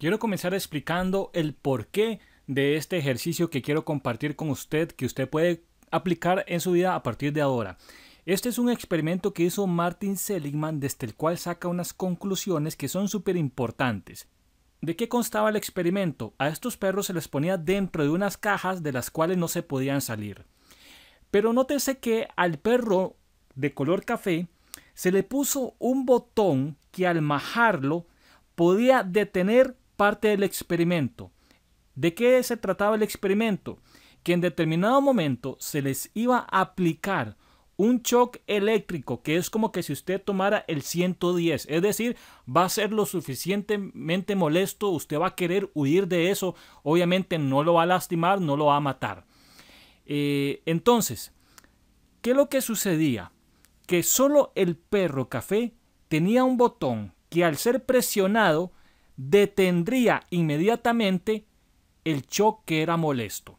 Quiero comenzar explicando el porqué de este ejercicio que quiero compartir con usted, que usted puede aplicar en su vida a partir de ahora. Este es un experimento que hizo Martin Seligman, desde el cual saca unas conclusiones que son súper importantes. ¿De qué constaba el experimento? A estos perros se les ponía dentro de unas cajas de las cuales no se podían salir. Pero nótese que al perro de color café se le puso un botón que al majarlo podía detener parte del experimento. ¿De qué se trataba el experimento? Que en determinado momento se les iba a aplicar un shock eléctrico, que es como que si usted tomara el 110, es decir, va a ser lo suficientemente molesto, usted va a querer huir de eso, obviamente no lo va a lastimar, no lo va a matar. Eh, entonces, ¿qué es lo que sucedía? Que solo el perro café tenía un botón que al ser presionado detendría inmediatamente el choque era molesto.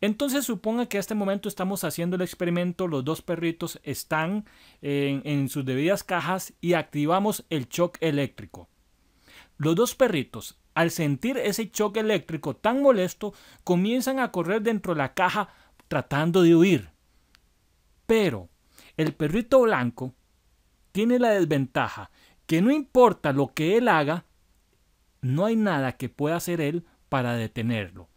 Entonces suponga que a este momento estamos haciendo el experimento, los dos perritos están en, sus debidas cajas y activamos el choque eléctrico. Los dos perritos, al sentir ese choque eléctrico tan molesto, comienzan a correr dentro de la caja tratando de huir. Pero el perrito blanco tiene la desventaja que no importa lo que él haga, no hay nada que pueda hacer él para detenerlo.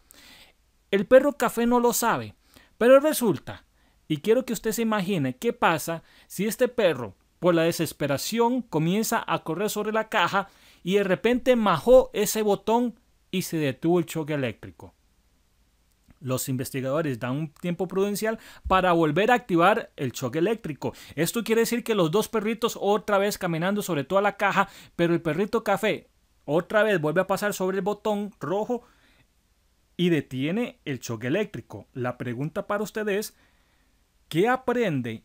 El perro café no lo sabe, pero resulta, y quiero que usted se imagine qué pasa si este perro, por la desesperación, comienza a correr sobre la caja y de repente majó ese botón y se detuvo el choque eléctrico. Los investigadores dan un tiempo prudencial para volver a activar el choque eléctrico. Esto quiere decir que los dos perritos otra vez caminando sobre toda la caja, pero el perrito café otra vez vuelve a pasar sobre el botón rojo y detiene el choque eléctrico. La pregunta para ustedes, ¿qué aprende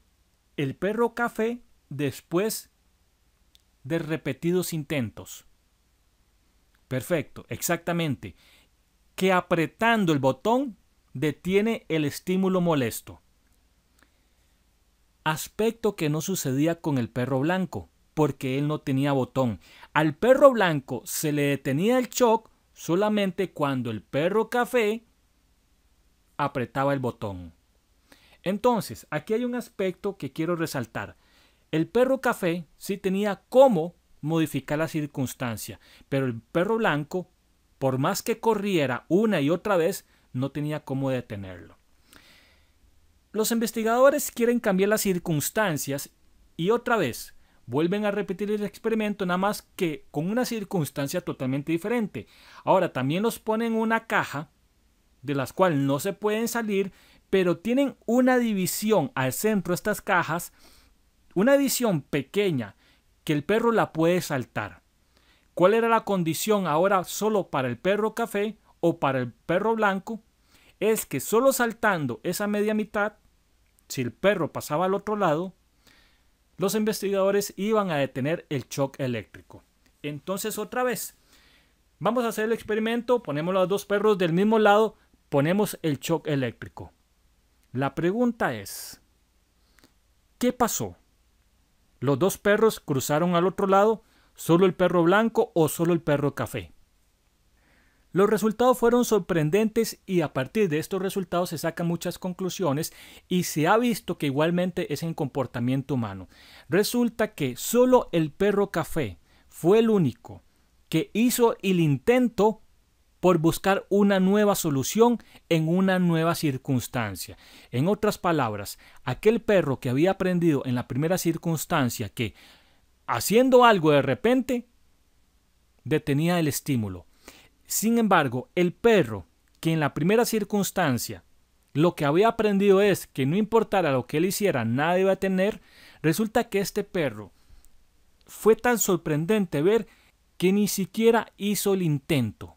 el perro café después de repetidos intentos? Perfecto, exactamente. Que apretando el botón detiene el estímulo molesto. Aspecto que no sucedía con el perro blanco porque él no tenía botón. Al perro blanco se le detenía el shock solamente cuando el perro café apretaba el botón. Entonces, aquí hay un aspecto que quiero resaltar. El perro café sí tenía cómo modificar la circunstancia, pero el perro blanco, por más que corriera una y otra vez, no tenía cómo detenerlo. Los investigadores quieren cambiar las circunstancias y otra vez, Vuelven a repetir el experimento, nada más que con una circunstancia totalmente diferente. Ahora, también los ponen una caja de las cuales no se pueden salir, pero tienen una división al centro de estas cajas, una división pequeña que el perro la puede saltar. ¿Cuál era la condición ahora solo para el perro café o para el perro blanco? Es que solo saltando esa media mitad, si el perro pasaba al otro lado, los investigadores iban a detener el shock eléctrico. Entonces otra vez, vamos a hacer el experimento, ponemos los dos perros del mismo lado, ponemos el shock eléctrico. La pregunta es, ¿qué pasó? ¿Los dos perros cruzaron al otro lado? ¿Solo el perro blanco o solo el perro café? Los resultados fueron sorprendentes y a partir de estos resultados se sacan muchas conclusiones y se ha visto que igualmente es en comportamiento humano. Resulta que solo el perro café fue el único que hizo el intento por buscar una nueva solución en una nueva circunstancia. En otras palabras, aquel perro que había aprendido en la primera circunstancia que haciendo algo de repente detenía el estímulo, sin embargo, el perro, que en la primera circunstancia lo que había aprendido es que no importara lo que él hiciera, nada iba a tener, resulta que este perro fue tan sorprendente ver que ni siquiera hizo el intento.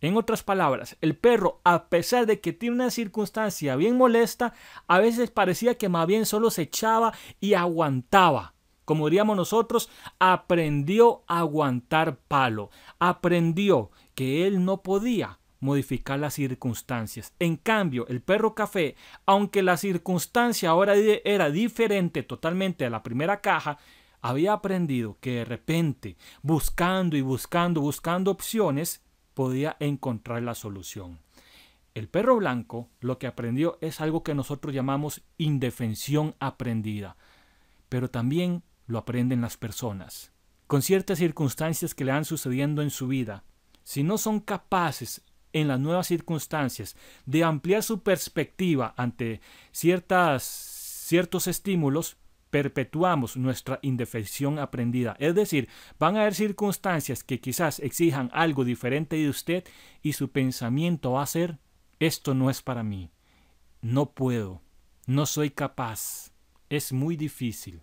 En otras palabras, el perro, a pesar de que tiene una circunstancia bien molesta, a veces parecía que más bien solo se echaba y aguantaba como diríamos nosotros, aprendió a aguantar palo, aprendió que él no podía modificar las circunstancias. En cambio, el perro café, aunque la circunstancia ahora era diferente totalmente a la primera caja, había aprendido que de repente, buscando y buscando, buscando opciones, podía encontrar la solución. El perro blanco lo que aprendió es algo que nosotros llamamos indefensión aprendida, pero también lo aprenden las personas, con ciertas circunstancias que le han sucedido en su vida. Si no son capaces en las nuevas circunstancias de ampliar su perspectiva ante ciertas, ciertos estímulos, perpetuamos nuestra indefección aprendida. Es decir, van a haber circunstancias que quizás exijan algo diferente de usted y su pensamiento va a ser, esto no es para mí, no puedo, no soy capaz, es muy difícil.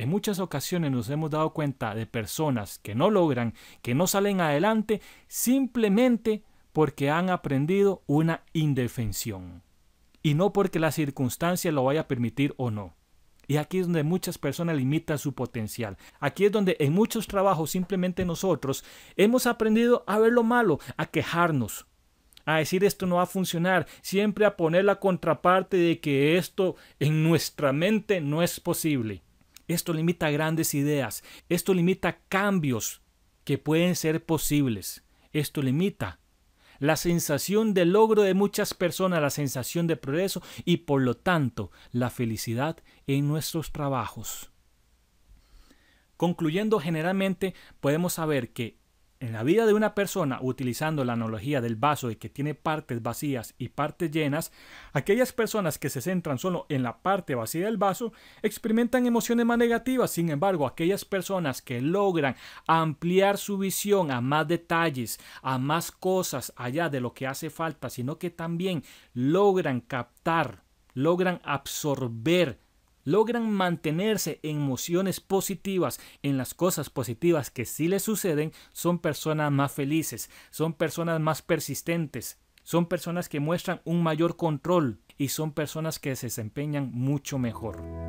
En muchas ocasiones nos hemos dado cuenta de personas que no logran, que no salen adelante, simplemente porque han aprendido una indefensión. Y no porque la circunstancia lo vaya a permitir o no. Y aquí es donde muchas personas limitan su potencial. Aquí es donde en muchos trabajos simplemente nosotros hemos aprendido a ver lo malo, a quejarnos, a decir esto no va a funcionar, siempre a poner la contraparte de que esto en nuestra mente no es posible. Esto limita grandes ideas. Esto limita cambios que pueden ser posibles. Esto limita la sensación de logro de muchas personas, la sensación de progreso y por lo tanto la felicidad en nuestros trabajos. Concluyendo, generalmente podemos saber que en la vida de una persona, utilizando la analogía del vaso y que tiene partes vacías y partes llenas, aquellas personas que se centran solo en la parte vacía del vaso experimentan emociones más negativas. Sin embargo, aquellas personas que logran ampliar su visión a más detalles, a más cosas allá de lo que hace falta, sino que también logran captar, logran absorber logran mantenerse en emociones positivas, en las cosas positivas que sí les suceden, son personas más felices, son personas más persistentes, son personas que muestran un mayor control y son personas que se desempeñan mucho mejor.